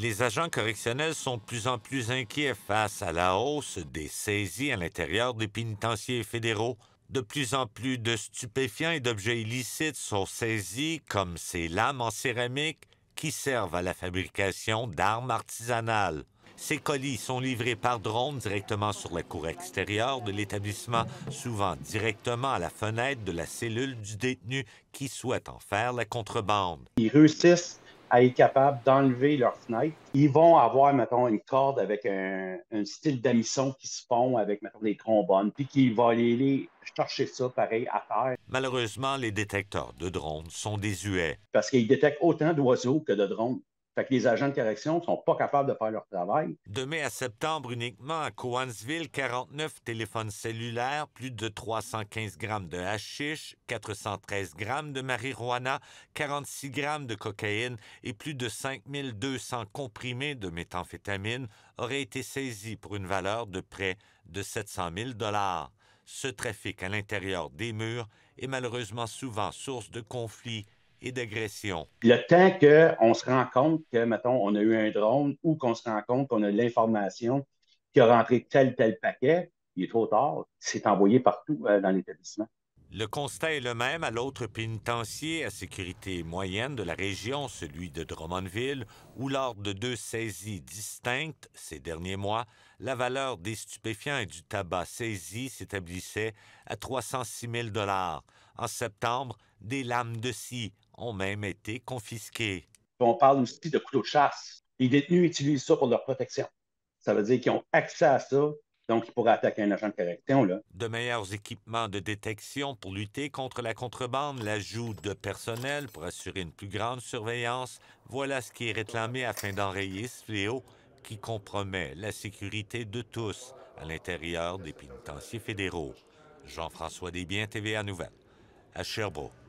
les agents correctionnels sont de plus en plus inquiets face à la hausse des saisies à l'intérieur des pénitenciers fédéraux. De plus en plus de stupéfiants et d'objets illicites sont saisis, comme ces lames en céramique qui servent à la fabrication d'armes artisanales. Ces colis sont livrés par drone directement sur la cour extérieure de l'établissement, souvent directement à la fenêtre de la cellule du détenu qui souhaite en faire la contrebande. Ils réussissent à être capable d'enlever leur fenêtre. Ils vont avoir, mettons, une corde avec un, style d'amisson qui se fond avec, mettons, des trombones, puis qu'ils vont aller chercher ça, pareil, à faire. Malheureusement, les détecteurs de drones sont désuets. Parce qu'ils détectent autant d'oiseaux que de drones que les agents de correction ne sont pas capables de faire leur travail. De mai à septembre uniquement, à Cowansville, 49 téléphones cellulaires, plus de 315 grammes de hashish, 413 grammes de marijuana, 46 grammes de cocaïne et plus de 5200 comprimés de méthamphétamine auraient été saisis pour une valeur de près de 700 000 Ce trafic à l'intérieur des murs est malheureusement souvent source de conflits d'agression. Le temps qu'on se rend compte que, mettons, on a eu un drone ou qu'on se rend compte qu'on a l'information qui a rentré tel tel paquet, il est trop tard. C'est envoyé partout euh, dans l'établissement. Le constat est le même à l'autre pénitencier à sécurité moyenne de la région, celui de Drummondville, où lors de deux saisies distinctes ces derniers mois, la valeur des stupéfiants et du tabac saisis s'établissait à 306 000 En septembre, des lames de scie ont même été confisqués. On parle aussi de couteaux de chasse. Les détenus utilisent ça pour leur protection. Ça veut dire qu'ils ont accès à ça, donc ils pourraient attaquer un agent de correction. Là. De meilleurs équipements de détection pour lutter contre la contrebande, l'ajout de personnel pour assurer une plus grande surveillance, voilà ce qui est réclamé afin d'enrayer ce fléau qui compromet la sécurité de tous à l'intérieur des pénitenciers fédéraux. Jean-François Desbiens, TVA Nouvelle, à Sherbrooke.